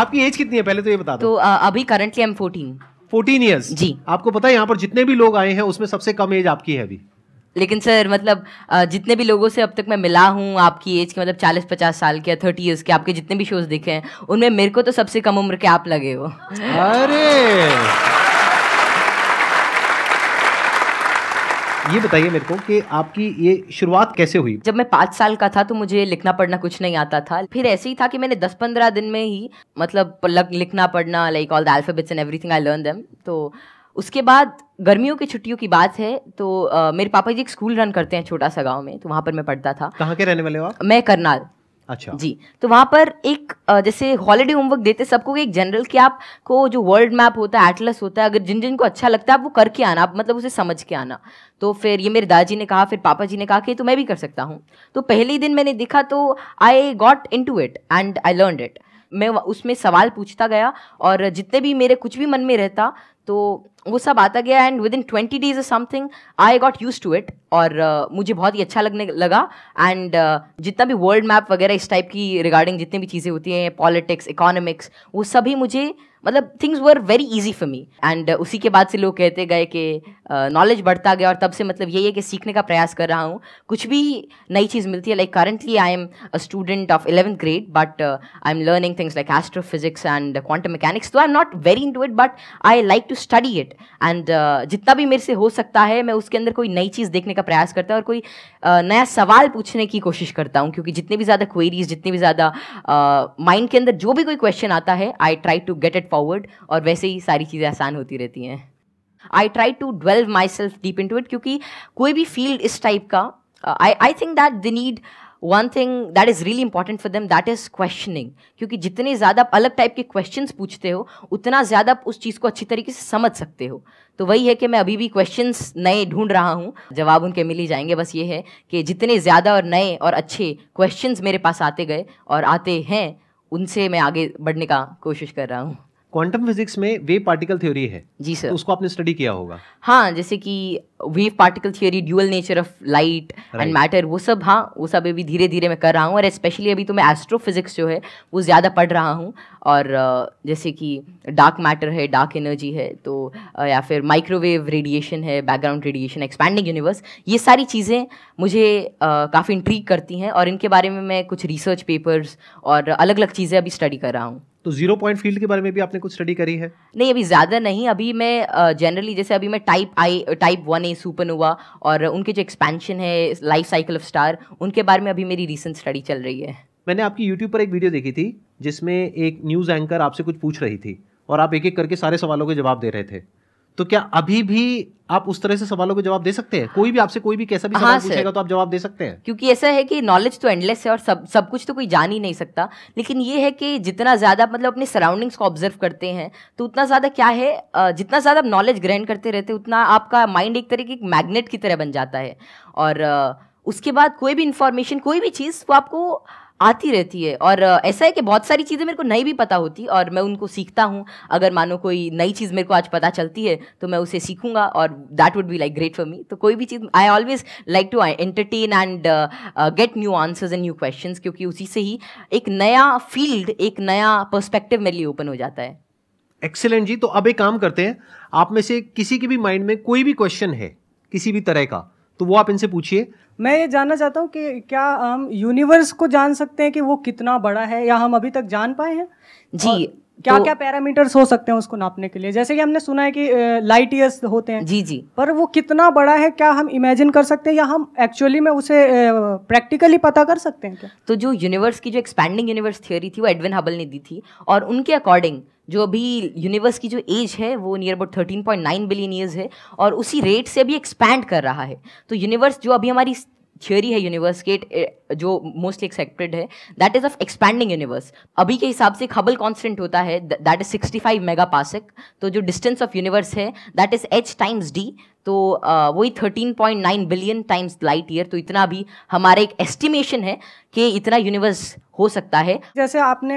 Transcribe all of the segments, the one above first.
आपकी एज कितनी है पहले तो ये बता दो तो अभी currently am fourteen fourteen years जी आपको पता है यहाँ पर जितने भी लोग आए हैं उसमें सबसे कम एज आपकी है अभी लेकिन सर मतलब जितने भी लोगों से अब तक मैं मिला हूँ आपकी एज के मतलब चालीस पचास साल के या थर्टी ईयर्स के आपके जितने भी शोज देखे हैं उनमें मेरे को तो सबसे कम उम्र के आप लगे हो अरे ये बताइए मेरे को कि आपकी ये शुरुआत कैसे हुई जब मैं पाँच साल का था तो मुझे लिखना पढ़ना कुछ नहीं आता था फिर ऐसे ही था कि मैंने दस पंद्रह दिन में ही मतलब लिखना पढ़ना like all the alphabets and everything I learn them तो उसके बाद गर्मियों की छुट्टियों की बात है तो आ, मेरे पापा जी एक स्कूल रन करते हैं छोटा सा गाँव में तो वहाँ पर मैं पढ़ता था कहाँ के रहने वाले हो मैं करनाल अच्छा जी तो वहाँ पर एक जैसे हॉलीडे होमवर्क देते सबको एक जनरल कि आपको जो वर्ल्ड मैप होता है एटलस होता है अगर जिन जिन को अच्छा लगता है आप वो करके आना आप मतलब उसे समझ के आना तो फिर ये मेरे दादाजी ने कहा फिर पापा जी ने कहा कि तो मैं भी कर सकता हूँ तो पहले ही दिन मैंने देखा तो I got into it and I learn it मैं उसमें सवाल पूछता गया और जितने भी मेरे कुछ भी मन में रहता तो वो सब आता गया and within twenty days is something I got used to it और uh, मुझे बहुत ही अच्छा लगने लगा एंड uh, जितना भी वर्ल्ड मैप वगैरह इस टाइप की रिगार्डिंग जितनी भी चीज़ें होती हैं पॉलिटिक्स इकोनॉमिक्स वो सभी मुझे मतलब things were very easy for me and उसी के बाद से लोग कहते गए कि नॉलेज uh, बढ़ता गया और तब से मतलब यही है कि सीखने का प्रयास कर रहा हूँ कुछ भी नई चीज़ मिलती है like currently I am a student of eleventh grade but I am learning things like physics and quantum mechanics तो I am not very into it but I like to study it it and uh, जितना भी मेरे से हो सकता है मैं उसके अंदर कोई नई चीज़ देखने का प्रयास करता हूँ और कोई uh, नया सवाल पूछने की कोशिश करता हूँ क्योंकि जितनी भी ज़्यादा क्वेरीज जितनी भी ज़्यादा माइंड uh, के अंदर जो भी कोई क्वेश्चन आता है I try to get it forward और वैसे ही सारी चीज़ें आसान होती रहती हैं I try to dwelve myself deep into it क्योंकि कोई भी फील्ड इस टाइप का I I think that the need one thing that is really important for them that is questioning क्योंकि जितने ज़्यादा अलग टाइप के क्वेश्चन पूछते हो उतना ज़्यादा उस चीज़ को अच्छी तरीके से समझ सकते हो तो वही है कि मैं अभी भी क्वेश्चन नए ढूंढ रहा हूँ जवाब उनके मिल ही जाएंगे बस ये है कि जितने ज़्यादा और नए और अच्छे क्वेश्चन मेरे पास आते गए और आते हैं उनसे मैं आगे बढ़ने का कोशिश कर रहा हूँ क्वांटम फिजिक्स में वेव पार्टिकल थ्योरी है जी सर तो उसको आपने स्टडी किया होगा हाँ जैसे कि wave particle theory dual nature of light and matter वो सब हाँ वो सब अभी धीरे धीरे मैं कर रहा हूँ और स्पेशली अभी तो मैं फिज़िक्स जो है वो ज़्यादा पढ़ रहा हूँ और जैसे कि डार्क मैटर है डार्क एनर्जी है तो या फिर माइक्रोवेव रेडिएशन है बैकग्राउंड रेडिएशन एक्सपैंडिंग यूनिवर्स ये सारी चीज़ें मुझे काफ़ी इंट्रीक करती हैं और इनके बारे में मैं कुछ रिसर्च पेपर्स और अलग अलग चीज़ें अभी स्टडी कर रहा हूँ तो जीरो पॉइंट फील्ड के बारे में भी आपने कुछ स्टडी करी है नहीं अभी ज़्यादा नहीं अभी मैं जनरली जैसे अभी मैं type I type one A supernova और उनके जो एक्सपेंशन है लाइफ साइकिल ऑफ स्टार उनके बारे में अभी मेरी रिसेंट स्टडी चल रही है मैंने आपकी यूट्यूब पर एक वीडियो देखी थी जिसमें एक न्यूज़ एंकर आपसे कुछ पूछ रही थी और आप एक एक करके सारे सवालों के जवाब दे रहे थे तो क्या अभी भी आप उस तरह से सवालों के जवाब दे सकते हैं कोई भी आपसे कोई भी कैसा भी हाँ सवाल हाँ पूछेगा तो आप जवाब दे सकते हैं क्योंकि ऐसा है कि नॉलेज तो एंडलेस है और सब सब कुछ तो कोई जान ही नहीं सकता लेकिन ये है कि जितना ज़्यादा मतलब अपने सराउंडिंग्स को ऑब्जर्व करते हैं तो उतना ज़्यादा क्या है जितना ज़्यादा आप नॉलेज ग्रहण करते रहते उतना आपका माइंड एक तरह की एक मैग्नेट की तरह बन जाता है और उसके बाद कोई भी इन्फॉर्मेशन कोई भी चीज़ वो आपको आती रहती है और ऐसा है कि बहुत सारी चीज़ें मेरे को नई भी पता होती और मैं उनको सीखता हूँ अगर मानो कोई नई चीज़ मेरे को आज पता चलती है तो मैं उसे सीखूंगा और that would be like great for me तो कोई भी चीज़ I always like to I entertain and get new answers and new question क्योंकि उसी से ही एक नया फील्ड एक नया परस्पेक्टिव मेरे लिए ओपन हो जाता है एक्सेलेंट जी तो अब एक काम करते हैं आप में से किसी के भी माइंड में कोई भी क्वेश्चन है किसी भी तरह का तो वो आप इनसे पूछिए मैं ये जानना चाहता हूँ कि क्या हम यूनिवर्स को जान सकते हैं कि वो कितना बड़ा है या हम अभी तक जान पाए हैं जी क्या तो, क्या पैरामीटर्स हो सकते हैं उसको नापने के लिए जैसे कि हमने सुना है कि लाइट ईयर्स होते हैं जी जी पर वो कितना बड़ा है क्या हम इमेजिन कर सकते हैं या हम एक्चुअली में उसे प्रैक्टिकली पता कर सकते हैं क्या तो जो यूनिवर्स की जो एक्सपैंडिंग यूनिवर्स थियोरी थी वो एडविन हबल ने दी थी और उनके अकॉर्डिंग जो अभी यूनिवर्स की जो एज है वो near about thirteen point nine billion years है और उसी रेट से अभी एक्सपैंड कर रहा है तो यूनिवर्स जो अभी हमारी थियोरी है यूनिवर्स के जो मोस्टली एक्सेप्टेड है that is of expanding universe अभी के हिसाब से खबल कॉन्स्टेंट होता है दैट इज 65 मेगा पासक तो जो डिस्टेंस ऑफ यूनिवर्स है that is H times D तो थर्टीन वही 13.9 बिलियन टाइम्स लाइट ईयर तो इतना भी हमारा एक एस्टिमेशन है कि इतना यूनिवर्स हो सकता है जैसे आपने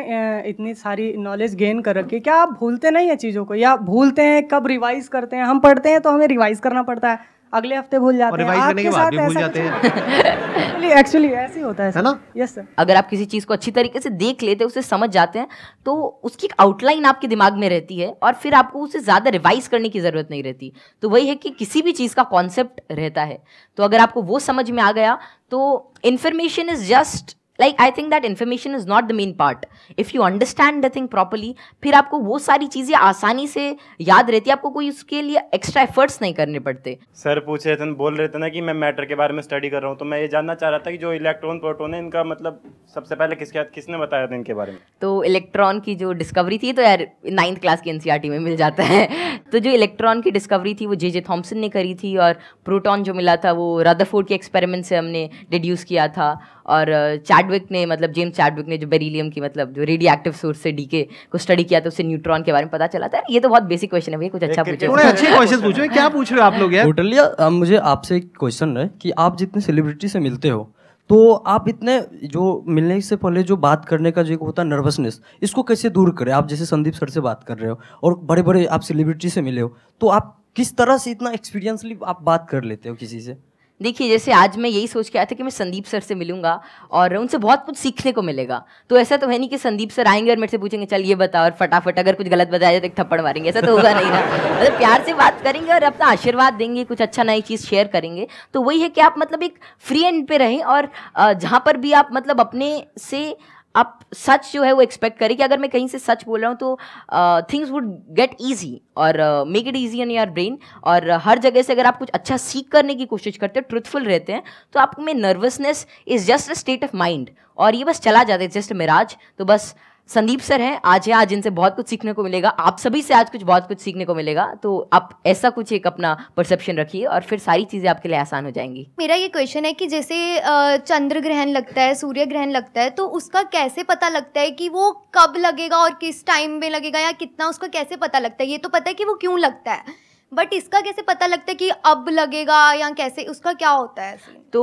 इतनी सारी नॉलेज गेन कर रखी है क्या आप भूलते नहीं है चीज़ों को या भूलते हैं कब रिवाइज करते हैं हम पढ़ते हैं तो हमें रिवाइज करना पड़ता है अगले हफ्ते भूल जाते हैं आपके साथ भूल जाते हैं एक्चुअली ऐसे होता है है ना यस सर अगर आप किसी चीज़ को अच्छी तरीके से देख लेते हैं उसे समझ जाते हैं तो उसकी आउटलाइन आपके दिमाग में रहती है और फिर आपको उसे ज़्यादा रिवाइज करने की ज़रूरत नहीं रहती तो वही है कि किसी भी चीज़ का कॉन्सेप्ट रहता है तो अगर आपको वो समझ में आ गया तो information is just like I think that information is not the main part if you understand the thing properly फिर आपको वो सारी चीज़ें आसानी से याद रहती है आपको कोई उसके लिए एक्स्ट्रा एफर्ट्स नहीं करने पड़ते सर पूछ रहे थे बोल रहे थे ना कि मैं मैटर के बारे में स्टडी कर रहा हूँ तो मैं ये जानना चाह रहा था कि जो इलेक्ट्रॉन प्रोटोन है इनका मतलब सबसे पहले किसके किसने बताया था इनके बारे में तो इलेक्ट्रॉन की जो डिस्कवरी थी तो यार नाइन्थ क्लास की एनसीआर e में मिल जाता है तो जो इलेक्ट्रॉन की डिस्कवरी थी वो जे जे थॉम्सन ने करी थी और प्रोटोन जो मिला था वो रादाफोर्ड के एक्सपेरिमेंट से हमने डिड्यूस किया था और चैडविक ने मतलब जेम्स चैडविक ने जो बेरिलियम की मतलब जो रेडियो सोर्स से डीके को स्टडी किया तो उससे न्यूट्रॉन के बारे में पता चला था ये तो बहुत बेसिक क्वेश्चन है भैया कुछ अच्छा पूछो अच्छे क्वेश्चन पूछो क्या पूछ रहे हो आप लोग यार मुझे आपसे एक क्वेश्चन है कि आप जितने सेलिब्रिटी से मिलते हो तो आप इतने जो मिलने से पहले जो बात करने का जो होता है नर्वसनेस इसको कैसे दूर करें आप जैसे संदीप सर से बात कर रहे हो और बड़े बड़े आप सेलिब्रिटी से मिले हो तो आप किस तरह से इतना एक्सपीरियंसली आप बात कर लेते हो किसी से देखिए जैसे आज मैं यही सोच के आया था कि मैं संदीप सर से मिलूंगा और उनसे बहुत कुछ सीखने को मिलेगा तो ऐसा तो है नहीं कि संदीप सर आएंगे और मेरे से पूछेंगे चल ये बताओ और फटाफट अगर कुछ गलत बताया जाए तो एक थप्पड़ मारेंगे ऐसा तो होगा नहीं ना मतलब प्यार से बात करेंगे और अपना आशीर्वाद देंगे कुछ अच्छा नई चीज़ शेयर करेंगे तो वही है कि आप मतलब एक फ्री एंड पे रहें और जहाँ पर भी आप मतलब अपने से आप सच जो है वो एक्सपेक्ट करें कि अगर मैं कहीं से सच बोल रहा हूँ तो थिंग्स वुड गेट ईजी और make it easy in your brain और uh, हर जगह से अगर आप कुछ अच्छा सीख करने की कोशिश करते हो ट्रुथफुल रहते हैं तो आप में nervousness is just a state of mind और ये बस चला जाता है जस्ट मिराज तो बस संदीप सर हैं आज है आज इनसे बहुत कुछ सीखने को मिलेगा आप सभी से आज कुछ बहुत कुछ सीखने को मिलेगा तो आप ऐसा कुछ एक अपना परसेप्शन रखिए और फिर सारी चीज़ें आपके लिए आसान हो जाएंगी मेरा ये क्वेश्चन है कि जैसे चंद्र ग्रहण लगता है सूर्य ग्रहण लगता है तो उसका कैसे पता लगता है कि वो कब लगेगा और किस टाइम में लगेगा या कितना उसका कैसे पता लगता है ये तो पता है कि वो क्यों लगता है बट इसका कैसे पता लगता है कि अब लगेगा या कैसे उसका क्या होता है तो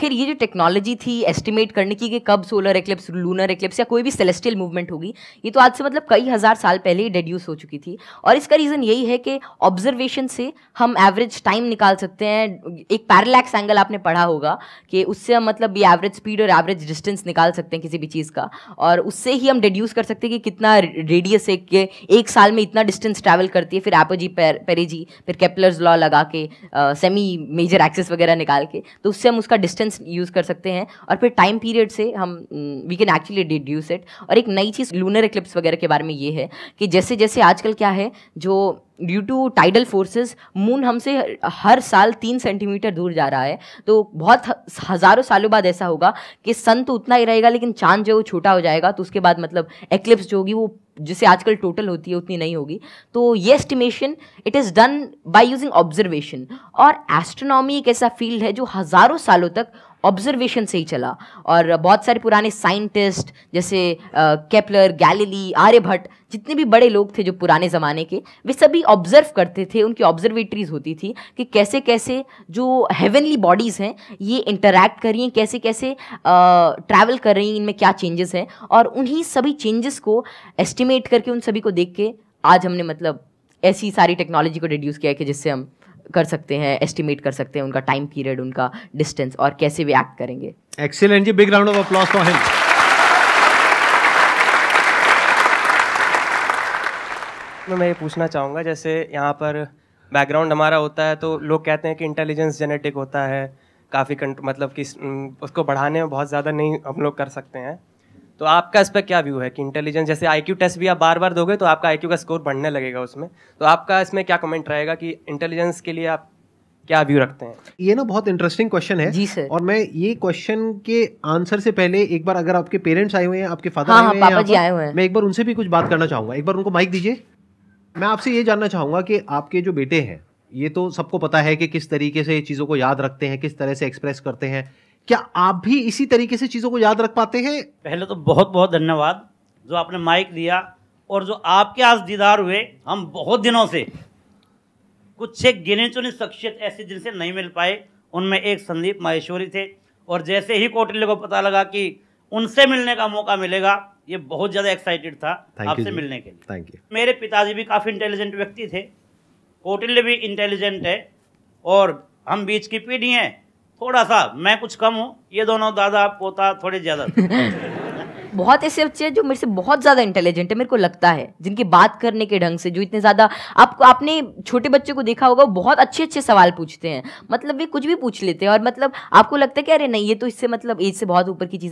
खैर ये जो टेक्नोलॉजी थी एस्टिमेट करने की कि कब सोलर एक्लिप्स लूनर एक्लिप्स या कोई भी सेलेस्टियल मूवमेंट होगी ये तो आज से मतलब कई हज़ार साल पहले ही डेड्यूस हो चुकी थी और इसका रीज़न यही है कि ऑब्जर्वेशन से हम एवरेज टाइम निकाल सकते हैं एक पैरलैक्स एंगल आपने पढ़ा होगा कि उससे हम मतलब ये एवरेज स्पीड और एवरेज डिस्टेंस निकाल सकते हैं किसी भी चीज़ का और उससे ही हम डेड्यूस कर सकते हैं कि कितना रेडियस एक, एक साल में इतना डिस्टेंस ट्रैवल करती है फिर एपोजी पेरेजी जी फिर कैपलर्स लॉ लगा के सेमी मेजर एक्सेस वगैरह निकाल के तो उससे हम उसका डिस्टेंस यूज़ कर सकते हैं और फिर टाइम पीरियड से हम we can actually deduce it और एक नई चीज़ लूनर एक्लिप्स वगैरह के बारे में ये है कि जैसे जैसे आजकल क्या है जो due to tidal forces moon हमसे हर साल तीन सेंटीमीटर दूर जा रहा है तो बहुत हज़ारों सालों बाद ऐसा होगा कि सन तो उतना ही रहेगा लेकिन चांद जो है वो छोटा हो जाएगा तो उसके बाद मतलब एक्लिप्स जो होगी वो जिसे आजकल टोटल होती है उतनी नहीं होगी तो ये estimation it is done by using observation और एस्ट्रोनॉमी एक ऐसा फील्ड है जो हज़ारों सालों तक ऑब्जर्वेशन से ही चला और बहुत सारे पुराने साइंटिस्ट जैसे केपलर गैलीली आर्यभट्ट जितने भी बड़े लोग थे जो पुराने ज़माने के वे सभी ऑब्जर्व करते थे उनकी ऑब्जर्वेटरीज होती थी कि कैसे कैसे जो हेवनली बॉडीज़ हैं ये इंटरैक्ट कर रही हैं कैसे कैसे ट्रैवल कर रही हैं इनमें क्या चेंजेस हैं और उन्हीं सभी चेंजेस को एस्टिमेट करके उन सभी को देख के आज हमने मतलब ऐसी सारी टेक्नोलॉजी को डिड्यूस किया है कि जिससे हम कर सकते हैं एस्टिमेट कर सकते हैं उनका टाइम पीरियड उनका डिस्टेंस और कैसे वे एक्ट करेंगे एक्सीलेंट जी big round of applause for him मैं ये पूछना चाहूँगा जैसे यहाँ पर बैकग्राउंड हमारा होता है तो लोग कहते हैं कि इंटेलिजेंस जेनेटिक होता है काफ़ी मतलब कि उसको बढ़ाने में बहुत ज़्यादा नहीं हम लोग कर सकते हैं तो आपका इस पर क्या व्यू है कि इंटेलिजेंस जैसे आईक्यू टेस्ट भी आप बार बार दोगे तो आपका आई का स्कोर बढ़ने लगेगा उसमें तो आपका इसमें क्या कमेंट रहेगा कि इंटेलिजेंस के लिए आप क्या व्यू रखते हैं ये ना बहुत इंटरेस्टिंग क्वेश्चन है जी सर और मैं ये क्वेश्चन के आंसर से पहले एक बार अगर आपके पेरेंट्स आए हुए हैं आपके फादर हाँ, आए हाँ, हुए हाँ, हैं आए हुए मैं एक बार उनसे भी कुछ बात करना चाहूंगा एक बार उनको माइक दीजिए मैं आपसे ये जानना चाहूंगा कि आपके जो बेटे हैं ये तो सबको पता है कि किस तरीके से चीज़ों को याद रखते हैं किस तरह से एक्सप्रेस करते हैं क्या आप भी इसी तरीके से चीज़ों को याद रख पाते हैं पहले तो बहुत बहुत धन्यवाद जो आपने माइक दिया और जो आपके आज दीदार हुए हम बहुत दिनों से कुछ एक गिने चुने शख्सियत ऐसे जिनसे नहीं मिल पाए उनमें एक संदीप माहेश्वरी थे और जैसे ही कोटिल्य को पता लगा कि उनसे मिलने का मौका मिलेगा ये बहुत ज़्यादा एक्साइटेड था आपसे मिलने के लिए थैंक यू मेरे पिताजी भी काफ़ी इंटेलिजेंट व्यक्ति थे कोटिल्य भी इंटेलिजेंट है और हम बीच की पीढ़ी हैं थोड़ा सा मैं कुछ कम हूँ ये दोनों दादा पोता थोड़े ज्यादा बहुत ऐसे बच्चे हैं जो मेरे से बहुत ज़्यादा इंटेलिजेंट है मेरे को लगता है जिनकी बात करने के ढंग से जो इतने ज़्यादा आपको आपने छोटे बच्चे को देखा होगा बहुत अच्छे अच्छे सवाल पूछते हैं मतलब वे कुछ भी पूछ लेते हैं और मतलब आपको लगता है कि अरे नहीं ये तो इससे मतलब एज से बहुत ऊपर की चीज़